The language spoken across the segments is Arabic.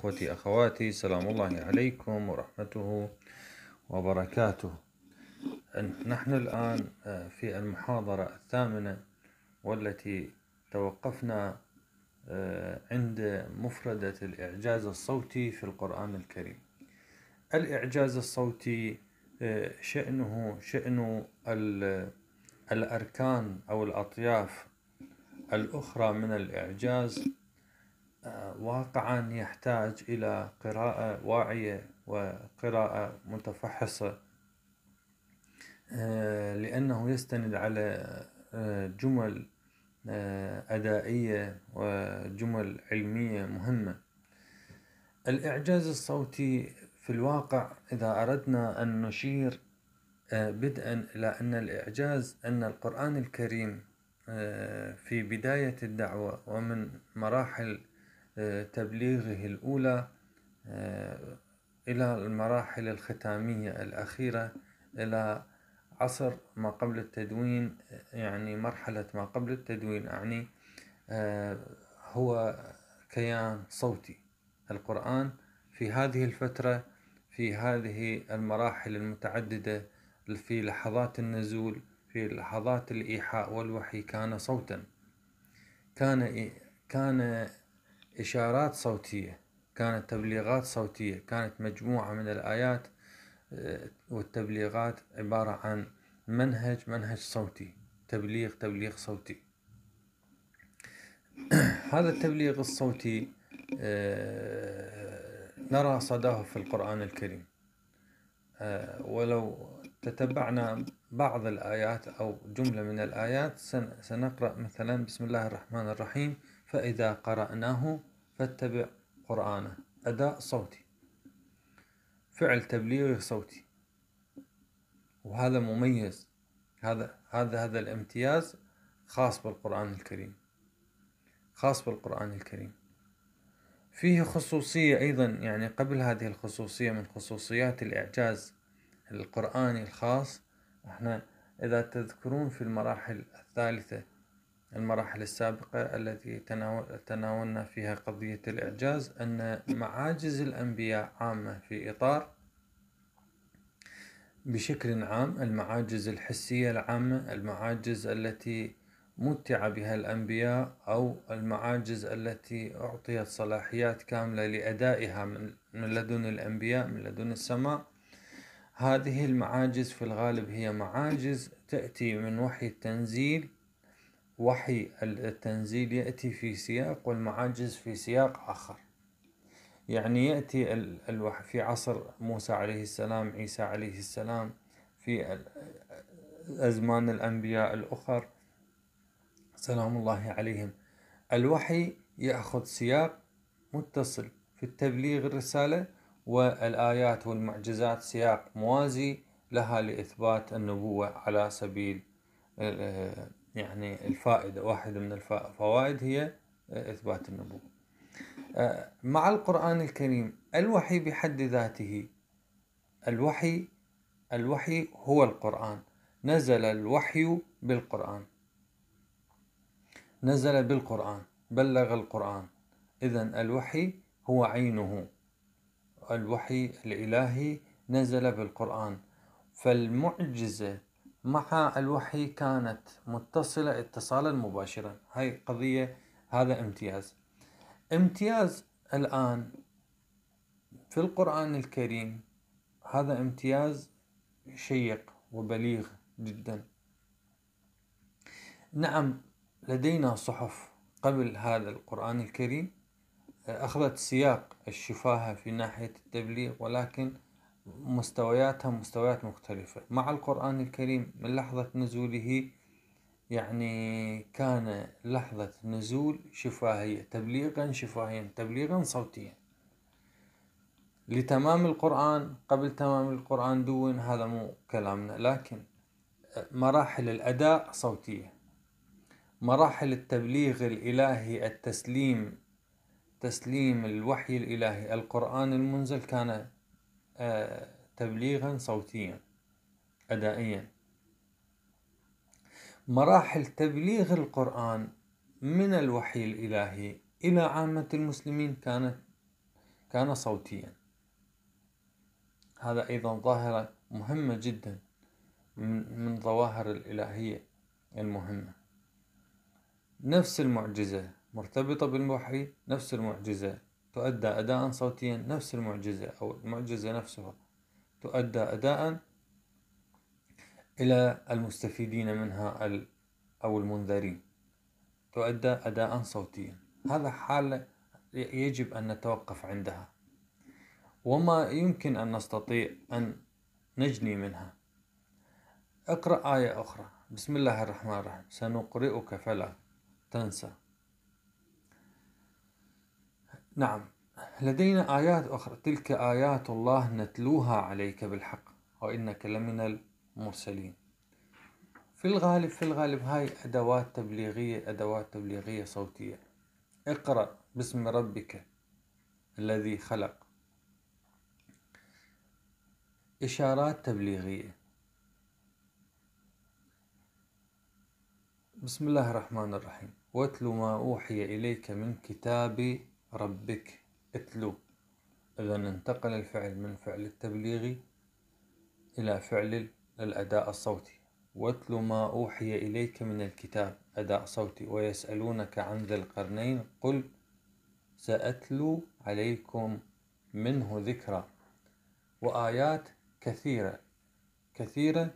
إخوتي أخواتي سلام الله عليكم ورحمته وبركاته نحن الآن آه، في المحاضرة الثامنة والتي توقفنا آه، عند مفردة الإعجاز الصوتي في القرآن الكريم الإعجاز الصوتي آه، شأنه شأن الأركان أو الأطياف الأخرى من الإعجاز واقعا يحتاج إلى قراءة واعية وقراءة متفحصة لأنه يستند على جمل أدائية وجمل علمية مهمة الإعجاز الصوتي في الواقع إذا أردنا أن نشير بدءا إلى أن الإعجاز أن القرآن الكريم في بداية الدعوة ومن مراحل تبليغه الأولى آه، إلى المراحل الختامية الأخيرة إلى عصر ما قبل التدوين يعني مرحلة ما قبل التدوين أعني آه، هو كيان صوتي القرآن في هذه الفترة في هذه المراحل المتعددة في لحظات النزول في لحظات الإيحاء والوحي كان صوتا كان كان إشارات صوتية كانت تبليغات صوتية كانت مجموعة من الآيات آه، والتبليغات عبارة عن منهج منهج صوتي تبليغ تبليغ صوتي هذا التبليغ الصوتي آه، نرى صداه في القرآن الكريم آه، ولو تتبعنا بعض الآيات أو جملة من الآيات سنقرأ مثلا بسم الله الرحمن الرحيم فإذا قرأناه فاتبع قرآنه أداء صوتي فعل تبليغي صوتي وهذا مميز هذا هذا هذا الامتياز خاص بالقرآن الكريم خاص بالقرآن الكريم فيه خصوصية أيضا يعني قبل هذه الخصوصية من خصوصيات الإعجاز القرآني الخاص احنا إذا تذكرون في المراحل الثالثة المراحل السابقة التي تناولنا فيها قضية الإعجاز أن معاجز الأنبياء عامة في إطار بشكل عام المعاجز الحسية العامة المعاجز التي متع بها الأنبياء أو المعاجز التي أعطيت صلاحيات كاملة لأدائها من لدن الأنبياء من لدن السماء هذه المعاجز في الغالب هي معاجز تأتي من وحي التنزيل وحي التنزيل يأتي في سياق والمعاجز في سياق آخر يعني يأتي الوحي في عصر موسى عليه السلام عيسى عليه السلام في أزمان الأنبياء الأخر سلام الله عليهم الوحي يأخذ سياق متصل في التبليغ الرسالة والآيات والمعجزات سياق موازي لها لإثبات النبوة على سبيل يعني الفائدة واحدة من الفوائد هي آه، إثبات النبوة آه، مع القرآن الكريم الوحي بحد ذاته الوحي الوحي هو القرآن نزل الوحي بالقرآن نزل بالقرآن بلغ القرآن إذا الوحي هو عينه الوحي الإلهي نزل بالقرآن فالمعجزة مع الوحي كانت متصلة اتصالا مباشرا هاي قضية هذا امتياز امتياز الآن في القرآن الكريم هذا امتياز شيق وبليغ جدا نعم لدينا صحف قبل هذا القرآن الكريم أخذت سياق الشفاهة في ناحية التبليغ ولكن مستوياتها مستويات مختلفة مع القرآن الكريم من لحظة نزوله يعني كان لحظة نزول شفاهية تبليغا شفاهيا تبليغا صوتيا لتمام القرآن قبل تمام القرآن دون هذا مو كلامنا لكن مراحل الأداء صوتية مراحل التبليغ الإلهي التسليم تسليم الوحي الإلهي القرآن المنزل كان آه، تبليغا صوتيا أدائيا مراحل تبليغ القرآن من الوحي الإلهي إلى عامة المسلمين كانت كان صوتيا هذا أيضا ظاهرة مهمة جدا من ظواهر الإلهية المهمة نفس المعجزة مرتبطة بالوحي نفس المعجزة تؤدى أداء صوتيا نفس المعجزة أو المعجزة نفسها تؤدى أداء إلى المستفيدين منها أو المنذرين تؤدى أداء صوتيا هذا حالة يجب أن نتوقف عندها وما يمكن أن نستطيع أن نجني منها اقرأ آية أخرى بسم الله الرحمن الرحيم سنقرئك فلا تنسى نعم لدينا آيات أخرى تلك آيات الله نتلوها عليك بالحق وإنك لمن المرسلين في الغالب في الغالب هاي أدوات تبليغية أدوات تبليغية صوتية اقرأ باسم ربك الذي خلق إشارات تبليغية بسم الله الرحمن الرحيم واتل ما أوحي إليك من كتاب ربك اتلو إذا انتقل الفعل من فعل التبليغ إلى فعل الأداء الصوتي واتلو ما أوحي إليك من الكتاب أداء صوتي ويسألونك عن ذي القرنين قل سأتلو عليكم منه ذكرى وآيات كثيرة كثيرة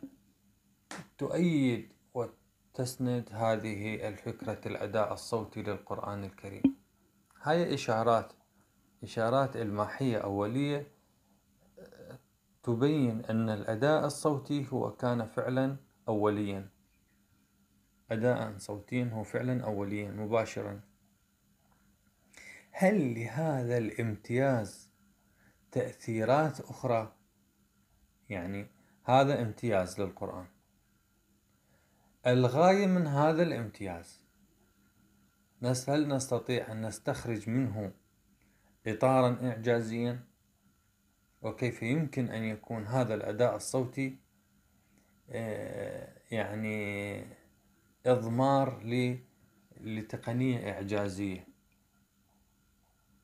تؤيد وتسند هذه الفكرة الأداء الصوتي للقرآن الكريم هاي إشارات إشارات إلماحية أولية تبين أن الأداء الصوتي هو كان فعلا أوليا أداء صوتيا هو فعلا أوليا مباشرا هل لهذا الامتياز تأثيرات أخرى يعني هذا امتياز للقرآن الغاية من هذا الامتياز هل نستطيع أن نستخرج منه إطارا إعجازيا وكيف يمكن أن يكون هذا الأداء الصوتي آه، يعني إضمار لتقنية إعجازية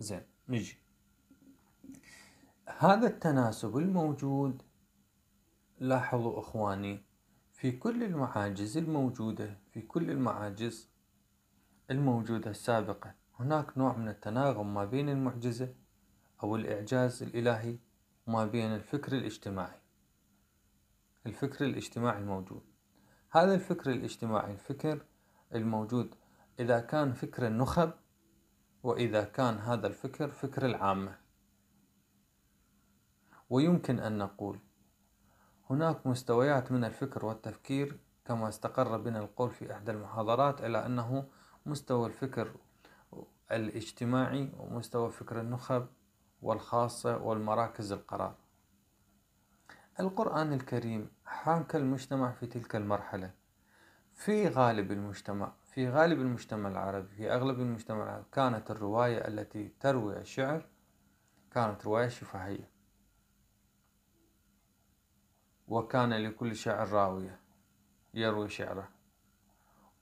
زين نجي هذا التناسب الموجود لاحظوا اخواني في كل المعاجز الموجودة في كل المعاجز الموجودة سابقا هناك نوع من التناغم ما بين المعجزة أو الإعجاز الإلهي وما بين الفكر الاجتماعي الفكر الاجتماعي الموجود هذا الفكر الاجتماعي الفكر الموجود إذا كان فكر النخب وإذا كان هذا الفكر فكر العامة ويمكن أن نقول هناك مستويات من الفكر والتفكير كما استقر بنا القول في إحدى المحاضرات إلى أنه مستوى الفكر الاجتماعي ومستوى فكر النخب والخاصة والمراكز القرار القرآن الكريم حاك المجتمع في تلك المرحلة في غالب المجتمع في غالب المجتمع العربي في أغلب المجتمع العربي كانت الرواية التي تروي الشعر كانت رواية شفهية وكان لكل شاعر راوية يروي شعره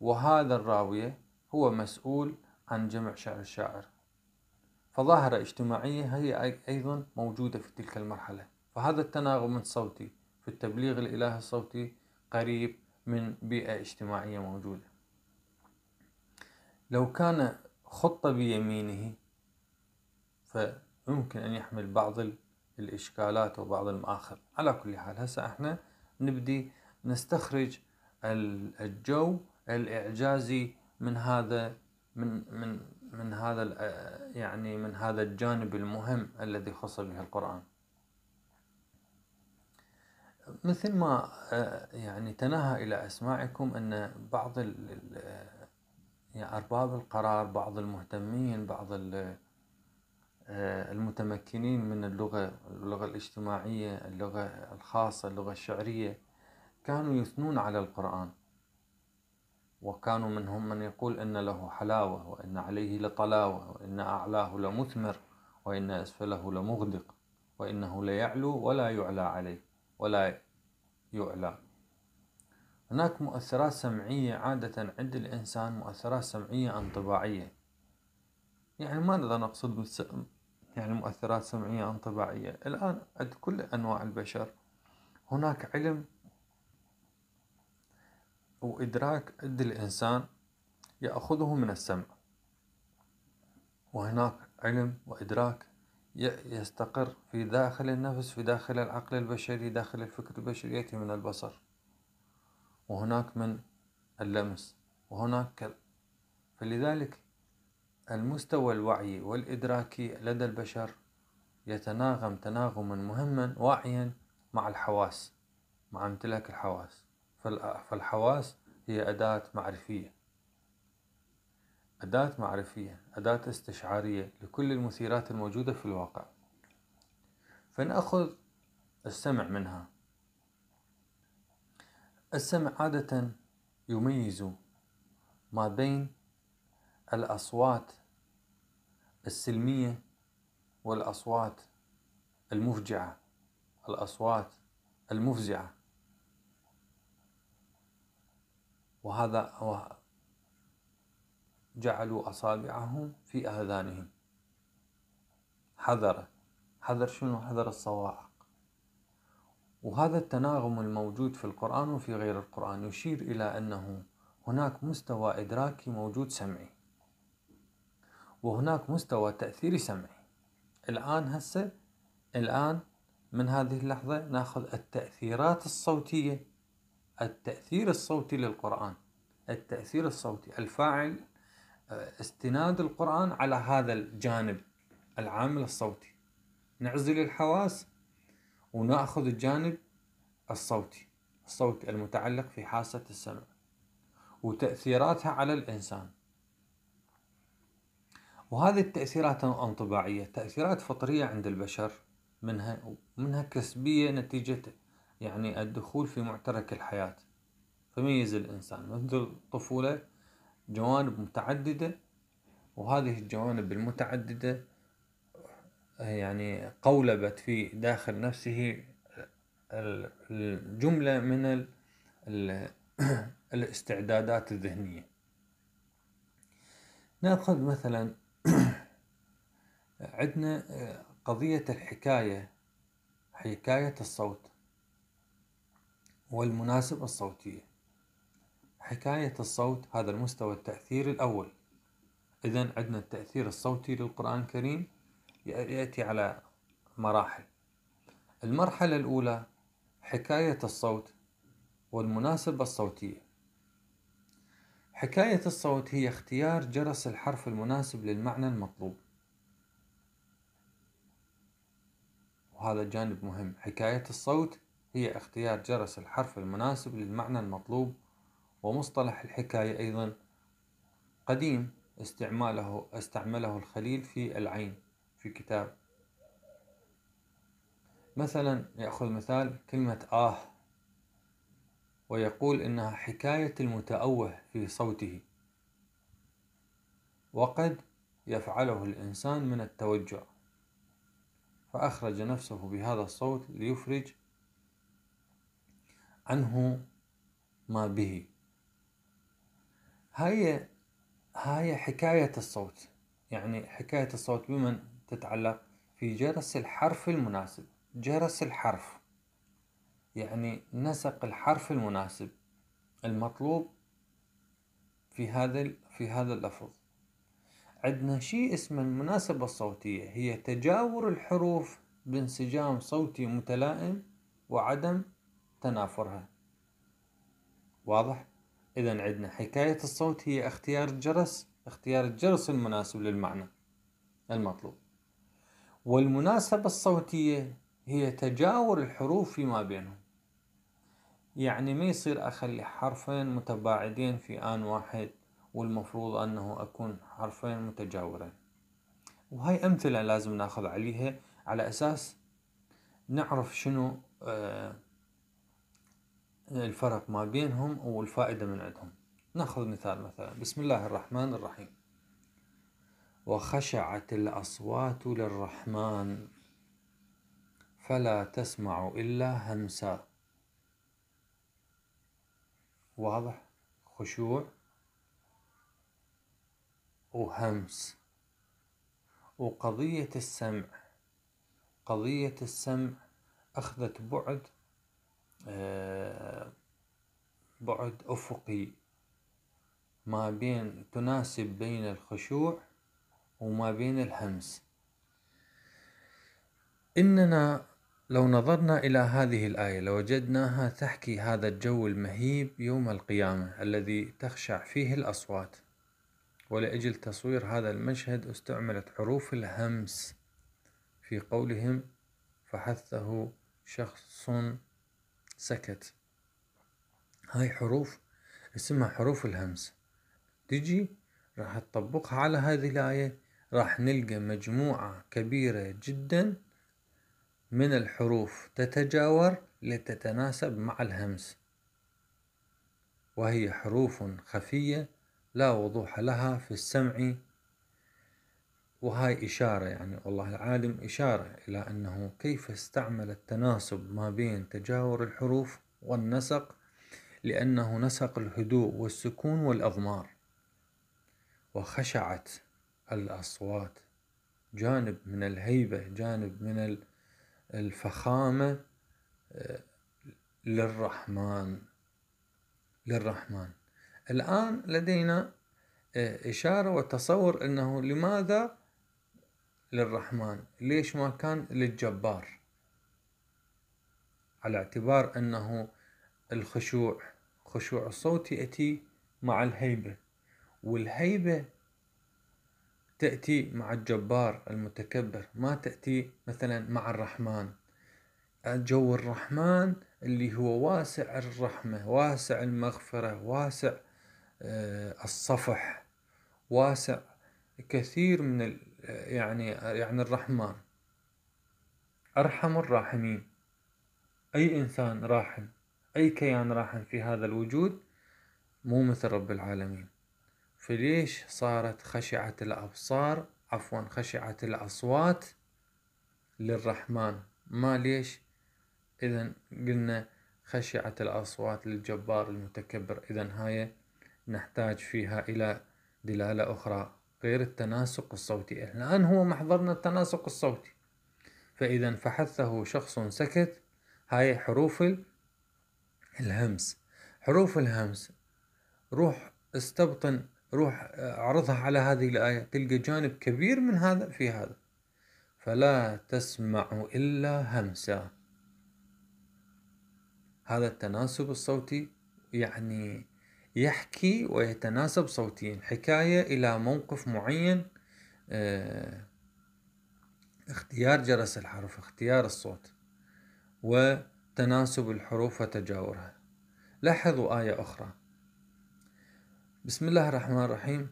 وهذا الراوية هو مسؤول عن جمع شعر الشاعر فظاهرة اجتماعية هي أيضا موجودة في تلك المرحلة فهذا التناغم الصوتي في التبليغ الإلهي الصوتي قريب من بيئة اجتماعية موجودة لو كان خطة بيمينه فيمكن أن يحمل بعض الإشكالات وبعض المآخر على كل حال هسه احنا نبدي نستخرج الجو الإعجازي من هذا من من من هذا يعني من هذا الجانب المهم الذي خص به القرآن مثل ما آه، يعني تناهى إلى أسماعكم أن بعض يعني أرباب القرار بعض المهتمين بعض آه، المتمكنين من اللغة اللغة الاجتماعية اللغة الخاصة اللغة الشعرية كانوا يثنون على القرآن وكانوا منهم من يقول إن له حلاوة وإن عليه لطلاوة وإن أعلاه لمثمر وإن أسفله لمغدق وإنه ليعلو ولا يعلى عليه ولا يعلى هناك مؤثرات سمعية عادة عند الإنسان مؤثرات سمعية انطباعية يعني ماذا نقصد بالسم يعني مؤثرات سمعية انطباعية الآن عند كل أنواع البشر هناك علم أو إدراك عند الإنسان يأخذه من السمع وهناك علم وإدراك يستقر في داخل النفس في داخل العقل البشري داخل الفكر البشري يأتي من البصر وهناك من اللمس وهناك فلذلك المستوى الوعي والإدراكي لدى البشر يتناغم تناغما مهما واعيا مع الحواس مع امتلاك الحواس فالحواس هي أداة معرفية أداة معرفية أداة استشعارية لكل المثيرات الموجودة في الواقع فنأخذ السمع منها السمع عادة يميز ما بين الأصوات السلمية والأصوات المفجعة الأصوات المفزعة وهذا جعلوا أصابعهم في آذانهم حذر حذر شنو حذر الصواعق وهذا التناغم الموجود في القرآن وفي غير القرآن يشير إلى أنه هناك مستوى إدراكي موجود سمعي وهناك مستوى تأثيري سمعي الآن هسه الآن من هذه اللحظة ناخذ التأثيرات الصوتية التأثير الصوتي للقرآن التأثير الصوتي الفاعل آه، استناد القرآن على هذا الجانب العامل الصوتي نعزل الحواس ونأخذ الجانب الصوتي الصوت المتعلق في حاسة السمع وتأثيراتها على الإنسان وهذه التأثيرات انطباعية تأثيرات فطرية عند البشر منها منها كسبية نتيجة يعني الدخول في معترك الحياة فميز الإنسان منذ الطفولة جوانب متعددة وهذه الجوانب المتعددة يعني قولبت في داخل نفسه الجملة من الاستعدادات الذهنية ناخذ مثلا عندنا قضية الحكاية حكاية الصوت والمناسب الصوتية حكاية الصوت هذا المستوى التأثير الأول إذا عندنا التأثير الصوتي للقرآن الكريم يأتي على مراحل المرحلة الأولى حكاية الصوت والمناسبة الصوتية حكاية الصوت هي اختيار جرس الحرف المناسب للمعنى المطلوب وهذا جانب مهم حكاية الصوت هي اختيار جرس الحرف المناسب للمعنى المطلوب ومصطلح الحكاية أيضا قديم استعماله استعمله الخليل في العين في كتاب مثلا يأخذ مثال كلمة آه ويقول إنها حكاية المتأوه في صوته وقد يفعله الإنسان من التوجع فأخرج نفسه بهذا الصوت ليفرج عنه ما به هاي هاي حكاية الصوت يعني حكاية الصوت بمن تتعلق في جرس الحرف المناسب جرس الحرف يعني نسق الحرف المناسب المطلوب في هذا في هذا اللفظ عندنا شيء اسمه المناسبة الصوتية هي تجاور الحروف بانسجام صوتي متلائم وعدم تنافرها واضح؟ إذا عندنا حكاية الصوت هي اختيار الجرس اختيار الجرس المناسب للمعنى المطلوب والمناسبة الصوتية هي تجاور الحروف فيما بينهم يعني ما يصير أخلي حرفين متباعدين في آن واحد والمفروض أنه أكون حرفين متجاورين وهاي أمثلة لازم ناخذ عليها على أساس نعرف شنو آه الفرق ما بينهم والفائدة من عندهم ناخذ مثال مثلا بسم الله الرحمن الرحيم وخشعت الأصوات للرحمن فلا تسمع إلا همسا واضح خشوع وهمس وقضية السمع قضية السمع أخذت بعد آه، بعد أفقي ما بين تناسب بين الخشوع وما بين الهمس إننا لو نظرنا إلى هذه الآية لوجدناها تحكي هذا الجو المهيب يوم القيامة الذي تخشع فيه الأصوات ولأجل تصوير هذا المشهد استعملت حروف الهمس في قولهم فحثه شخص سكت هاي حروف اسمها حروف الهمس تجي راح تطبقها على هذه الآية راح نلقى مجموعة كبيرة جدا من الحروف تتجاور لتتناسب مع الهمس وهي حروف خفية لا وضوح لها في السمع وهاي إشارة يعني والله العالم إشارة إلى أنه كيف استعمل التناسب ما بين تجاور الحروف والنسق لأنه نسق الهدوء والسكون والأضمار وخشعت الأصوات جانب من الهيبة جانب من الفخامة آه، للرحمن للرحمن الآن لدينا آه، إشارة وتصور أنه لماذا للرحمن ليش ما كان للجبار على اعتبار أنه الخشوع خشوع الصوت يأتي مع الهيبة والهيبة تأتي مع الجبار المتكبر ما تأتي مثلا مع الرحمن جو الرحمن اللي هو واسع الرحمة واسع المغفرة واسع آه، الصفح واسع كثير من يعني يعني الرحمن أرحم الراحمين أي إنسان راحم أي كيان راحم في هذا الوجود مو مثل رب العالمين فليش صارت خشعة الأبصار عفوا خشعة الأصوات للرحمن ما ليش إذا قلنا خشعة الأصوات للجبار المتكبر إذا هاي نحتاج فيها إلى دلالة أخرى غير التناسق الصوتي الآن هو محضرنا التناسق الصوتي فإذا فحثه شخص سكت هاي حروف الهمس حروف الهمس روح استبطن روح عرضها على هذه الآية تلقى جانب كبير من هذا في هذا فلا تسمع إلا همسا هذا التناسب الصوتي يعني يحكي ويتناسب صوتيا حكاية إلى موقف معين آه، اختيار جرس الحرف اختيار الصوت وتناسب الحروف وتجاورها لاحظوا آية أخرى بسم الله الرحمن الرحيم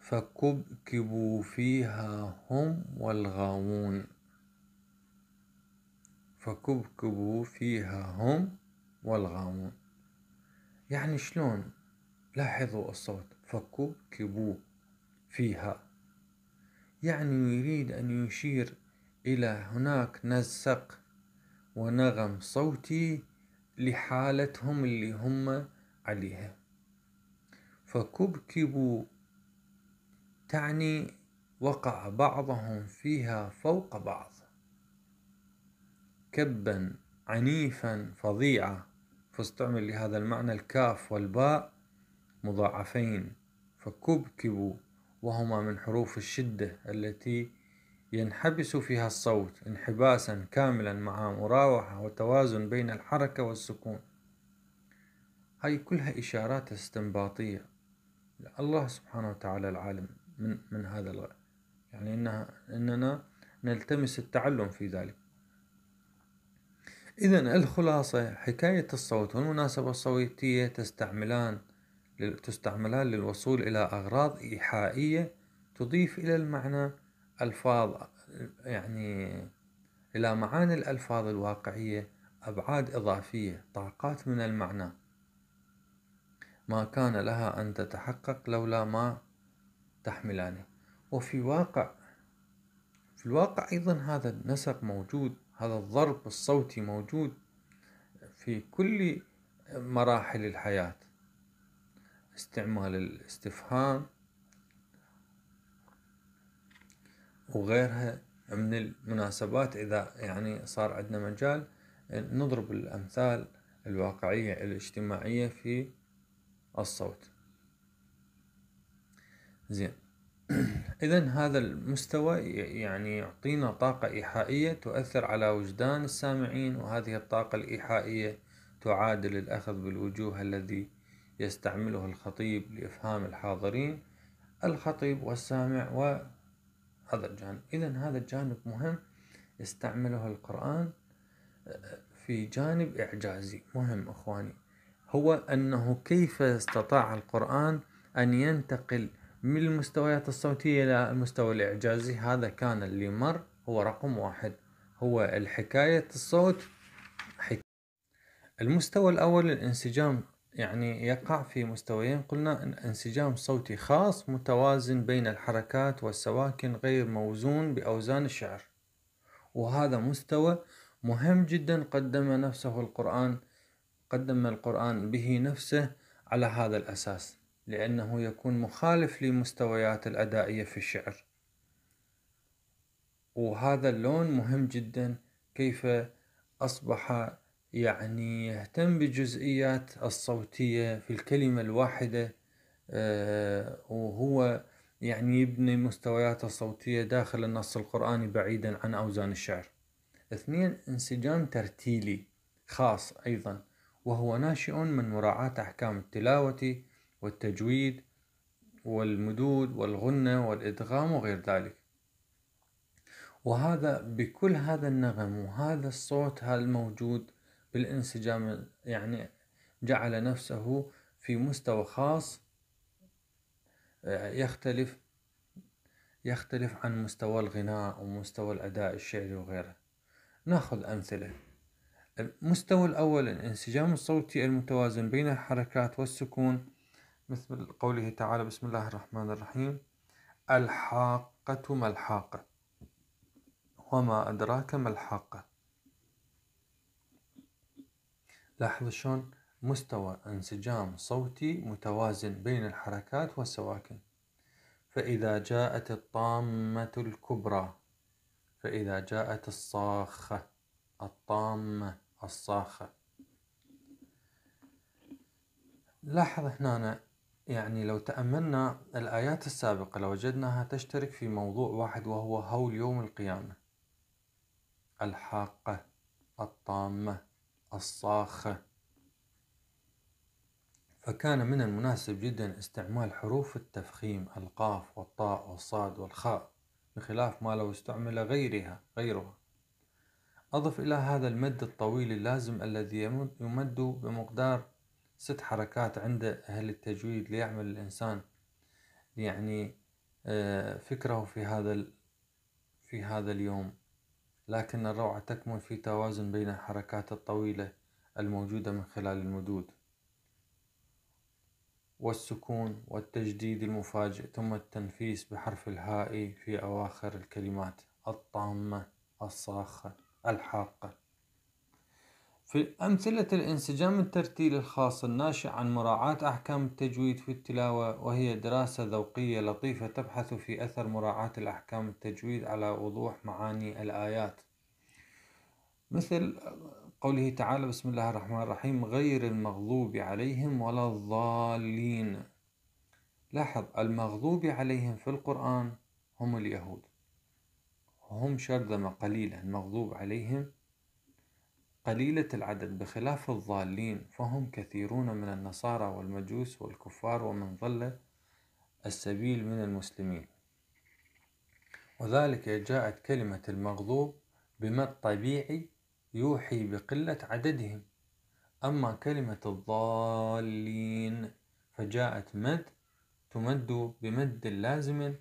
فكبكبوا فيها هم والغاوون فكبكبوا فيها هم والغاوون يعني شلون لاحظوا الصوت فكوا فيها يعني يريد أن يشير إلى هناك نزق ونغم صوتي لحالتهم اللي هم عليها فكبكبوا تعني وقع بعضهم فيها فوق بعض كبا عنيفا فظيعة فاستعمل لهذا المعنى الكاف والباء مضاعفين فكبكبوا وهما من حروف الشدة التي ينحبس فيها الصوت انحباسا كاملا مع مراوحة وتوازن بين الحركة والسكون هاي كلها إشارات استنباطية الله سبحانه وتعالى العالم من, من هذا الغرب يعني إنها إننا نلتمس التعلم في ذلك إذا الخلاصة حكاية الصوت والمناسبة الصوتية تستعملان تستعملان للوصول إلى أغراض إيحائية تضيف إلى المعنى ألفاظ يعني إلى معاني الألفاظ الواقعية أبعاد إضافية طاقات من المعنى ما كان لها أن تتحقق لولا ما تحملانه وفي واقع في الواقع أيضا هذا النسق موجود هذا الضرب الصوتي موجود في كل مراحل الحياة استعمال الاستفهام وغيرها من المناسبات إذا يعني صار عندنا مجال نضرب الأمثال الواقعية الاجتماعية في الصوت زين إذا هذا المستوى يعني يعطينا طاقة إيحائية تؤثر على وجدان السامعين وهذه الطاقة الإيحائية تعادل الأخذ بالوجوه الذي يستعمله الخطيب لإفهام الحاضرين الخطيب والسامع وهذا الجانب إذا هذا الجانب مهم استعمله القرآن آه، في جانب إعجازي مهم أخواني هو أنه كيف استطاع القرآن أن ينتقل من المستويات الصوتية إلى المستوى الإعجازي هذا كان اللي مر هو رقم واحد هو الحكاية الصوت المستوى الأول الانسجام يعني يقع في مستويين قلنا انسجام صوتي خاص متوازن بين الحركات والسواكن غير موزون بأوزان الشعر وهذا مستوى مهم جدا قدم نفسه القرآن قدم القرآن به نفسه على هذا الأساس لأنه يكون مخالف لمستويات الأدائية في الشعر وهذا اللون مهم جدا كيف أصبح يعني يهتم بالجزئيات الصوتية في الكلمة الواحدة آه، وهو يعني يبني مستوياته الصوتية داخل النص القرآني بعيدا عن أوزان الشعر اثنين انسجام ترتيلي خاص أيضا وهو ناشئ من مراعاة أحكام التلاوة والتجويد والمدود والغنة والإدغام وغير ذلك وهذا بكل هذا النغم وهذا الصوت الموجود بالانسجام يعني جعل نفسه في مستوى خاص آه، يختلف يختلف عن مستوى الغناء ومستوى الأداء الشعري وغيره ناخذ أمثلة المستوى الأول الانسجام الصوتي المتوازن بين الحركات والسكون مثل قوله تعالى بسم الله الرحمن الرحيم الحاقة ما الحاقة وما أدراك ما الحاقة لاحظ شلون مستوى انسجام صوتي متوازن بين الحركات والسواكن فإذا جاءت الطامة الكبرى فإذا جاءت الصاخة الطامة الصاخة لاحظ هنا يعني لو تأملنا الآيات السابقة لوجدناها لو تشترك في موضوع واحد وهو هول يوم القيامة الحاقة الطامة الصاخة فكان من المناسب جدا استعمال حروف التفخيم القاف والطاء والصاد والخاء بخلاف ما لو استعمل غيرها غيرها أضف إلى هذا المد الطويل اللازم الذي يمد بمقدار ست حركات عند أهل التجويد ليعمل الإنسان يعني آه، فكره في هذا في هذا اليوم لكن الروعة تكمن في توازن بين الحركات الطويلة الموجودة من خلال المدود والسكون والتجديد المفاجئ ثم التنفيس بحرف الهاء في أواخر الكلمات الطامة الصاخة الحاقة في أمثلة الانسجام الترتيلي الخاص الناشئ عن مراعاة أحكام التجويد في التلاوة وهي دراسة ذوقية لطيفة تبحث في أثر مراعاة الأحكام التجويد على وضوح معاني الآيات مثل قوله تعالى بسم الله الرحمن الرحيم غير المغضوب عليهم ولا الضالين لاحظ المغضوب عليهم في القرآن هم اليهود هم شرذمة قليلة المغضوب عليهم قليلة العدد بخلاف الضالين فهم كثيرون من النصارى والمجوس والكفار ومن ضل السبيل من المسلمين وذلك جاءت كلمة المغضوب بما الطبيعي يوحي بقلة عددهم أما كلمة الضالين فجاءت مد تمد بمد لازم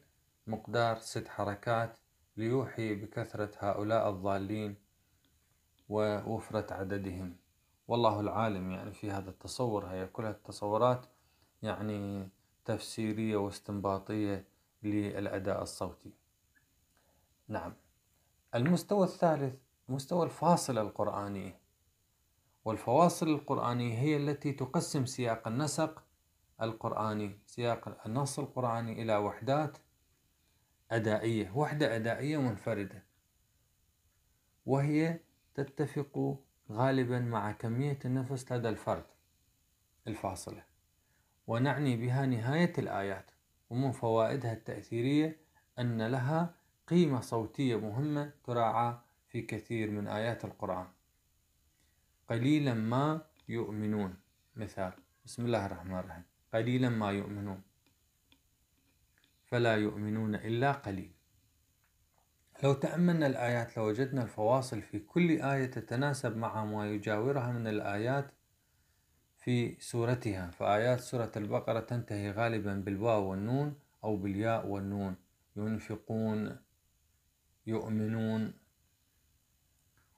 مقدار ست حركات ليوحي بكثرة هؤلاء الضالين ووفرة عددهم والله العالم يعني في هذا التصور هي كلها التصورات يعني تفسيرية واستنباطية للأداء الصوتي نعم المستوى الثالث مستوى الفاصلة القرآنية والفواصل القرآنية هي التي تقسم سياق النسق القرآني سياق النص القرآني إلى وحدات أدائية وحدة أدائية منفردة وهي تتفق غالبا مع كمية النفس لدى الفرد الفاصلة ونعني بها نهاية الآيات ومن فوائدها التأثيرية أن لها قيمة صوتية مهمة تراعى في كثير من آيات القرآن قليلا ما يؤمنون مثال بسم الله الرحمن الرحيم قليلا ما يؤمنون فلا يؤمنون إلا قليل لو تأملنا الآيات لوجدنا لو الفواصل في كل آية تتناسب مع ما يجاورها من الآيات في سورتها فآيات سورة البقرة تنتهي غالبا بالواو والنون أو بالياء والنون ينفقون يؤمنون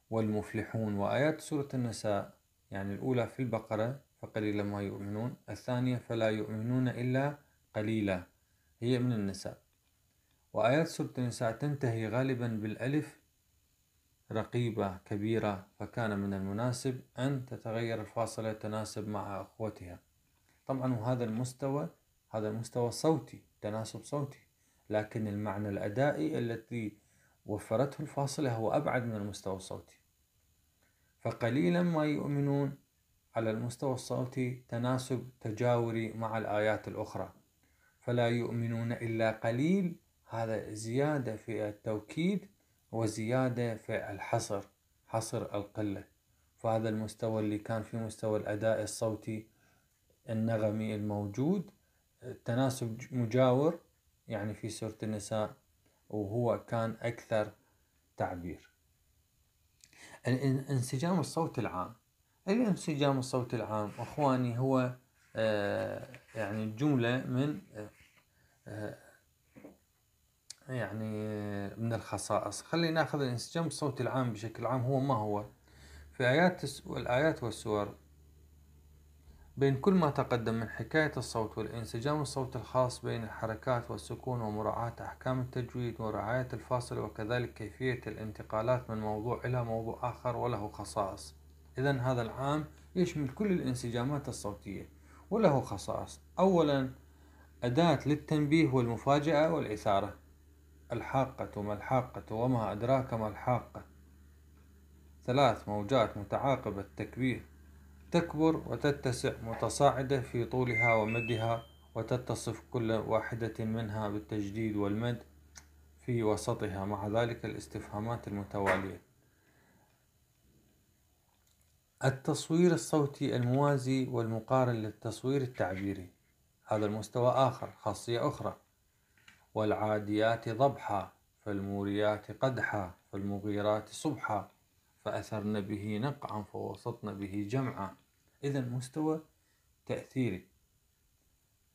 والمفلحون وآيات سورة النساء يعني الأولى في البقرة فقليلا ما يؤمنون الثانية فلا يؤمنون إلا قليلا هي من النساء وآيات النساء تنتهي غالبا بالألف رقيبة كبيرة فكان من المناسب أن تتغير الفاصلة تناسب مع أخوتها طبعا وهذا المستوى هذا المستوى صوتي تناسب صوتي لكن المعنى الأدائي التي وفرته الفاصلة هو أبعد من المستوى الصوتي فقليلا ما يؤمنون على المستوى الصوتي تناسب تجاوري مع الآيات الأخرى فلا يؤمنون إلا قليل هذا زيادة في التوكيد وزيادة في الحصر حصر القلة فهذا المستوى اللي كان في مستوى الأداء الصوتي النغمي الموجود تناسب مجاور يعني في سورة النساء وهو كان أكثر تعبير الانسجام الصوت العام الانسجام الصوت العام اخواني هو آه، يعني جمله من آه، آه، يعني من الخصائص خلينا ناخذ الانسجام الصوتي العام بشكل عام هو ما هو في آيات والآيات والسور بين كل ما تقدم من حكاية الصوت والانسجام الصوتي الخاص بين الحركات والسكون ومراعاة أحكام التجويد ورعاية الفاصل وكذلك كيفية الانتقالات من موضوع إلى موضوع آخر وله خصائص إذا هذا العام يشمل كل الانسجامات الصوتية وله خصائص أولا أداة للتنبيه والمفاجأة والإثارة الحاقة ما الحاقة وما أدراك ما الحاقة ثلاث موجات متعاقبة تكبير تكبر وتتسع متصاعدة في طولها ومدها وتتصف كل واحدة منها بالتجديد والمد في وسطها مع ذلك الاستفهامات المتوالية التصوير الصوتي الموازي والمقارن للتصوير التعبيري هذا المستوى آخر خاصية أخرى والعاديات ضبحا فالموريات قدحا فالمغيرات صبحا فأثرن به نقعا فوسطن به جمعا إذا مستوى تأثيري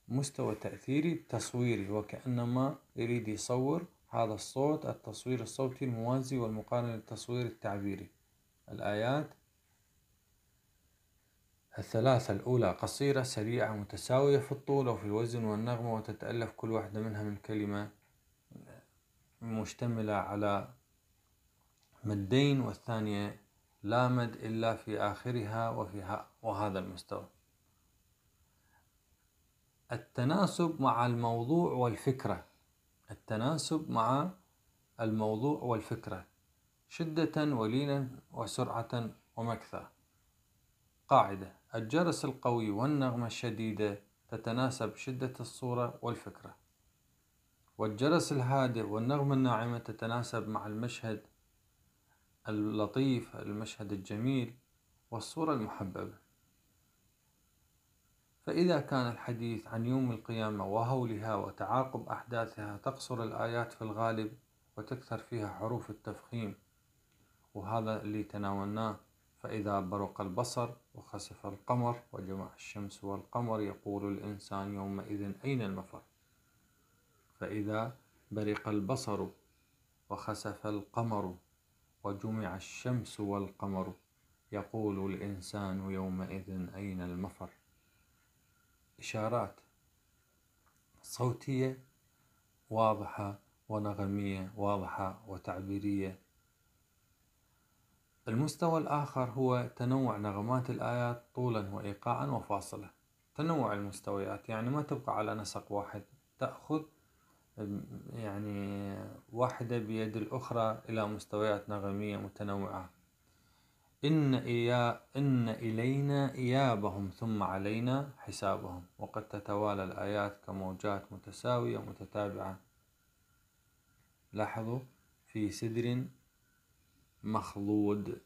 مستوى تأثيري تصويري وكأنما يريد يصور هذا الصوت التصوير الصوتي الموازي والمقارن للتصوير التعبيري الآيات الثلاثة الأولى قصيرة سريعة متساوية في الطول وفي الوزن والنغمة وتتألف كل واحدة منها من كلمة مشتملة على مدين والثانية لا مد إلا في آخرها وفيها وهذا المستوى التناسب مع الموضوع والفكرة التناسب مع الموضوع والفكرة شدة ولينا وسرعة ومكثة قاعدة الجرس القوي والنغمة الشديدة تتناسب شدة الصورة والفكرة والجرس الهادئ والنغمة الناعمة تتناسب مع المشهد اللطيف المشهد الجميل والصورة المحببة فإذا كان الحديث عن يوم القيامة وهولها وتعاقب أحداثها تقصر الآيات في الغالب وتكثر فيها حروف التفخيم وهذا اللي تناولناه فإذا برق البصر وخسف القمر وجمع الشمس والقمر يقول الإنسان يومئذ أين المفر فإذا برق البصر وخسف القمر وجمع الشمس والقمر يقول الإنسان يومئذ أين المفر إشارات صوتية واضحة ونغمية واضحة وتعبيرية المستوى الآخر هو تنوع نغمات الآيات طولا وإيقاعا وفاصلة تنوع المستويات يعني ما تبقى على نسق واحد تأخذ يعني واحدة بيد الأخرى إلى مستويات نغمية متنوعة إن, إيا إن إلينا إيابهم ثم علينا حسابهم وقد تتوالى الآيات كموجات متساوية متتابعة لاحظوا في سدر مخلود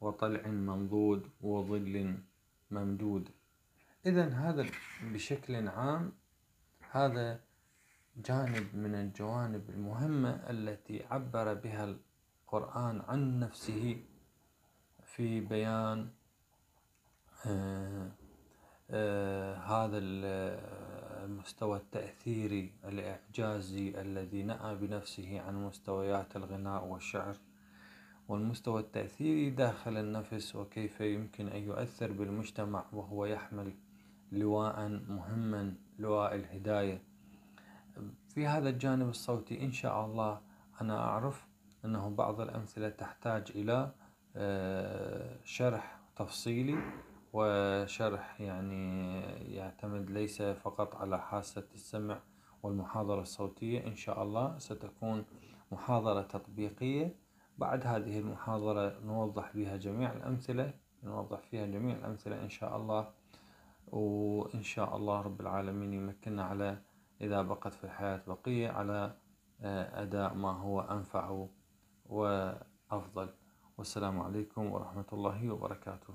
وطلع منضود وظل ممدود إذا هذا بشكل عام هذا جانب من الجوانب المهمة التي عبر بها القرآن عن نفسه في بيان آه آه هذا المستوى آه، التأثيري الإعجازي الذي نأى بنفسه عن مستويات الغناء والشعر والمستوى التأثيري داخل النفس وكيف يمكن أن يؤثر بالمجتمع وهو يحمل لواء مهما لواء الهداية في هذا الجانب الصوتي إن شاء الله أنا أعرف أنه بعض الأمثلة تحتاج إلى آه، شرح تفصيلي وشرح يعني يعتمد ليس فقط على حاسة السمع والمحاضرة الصوتية إن شاء الله ستكون محاضرة تطبيقية بعد هذه المحاضرة نوضح بها جميع الأمثلة نوضح فيها جميع الأمثلة إن شاء الله وإن شاء الله رب العالمين يمكننا على إذا بقت في الحياة بقية على آه، أداء ما هو أنفع وأفضل والسلام عليكم ورحمة الله وبركاته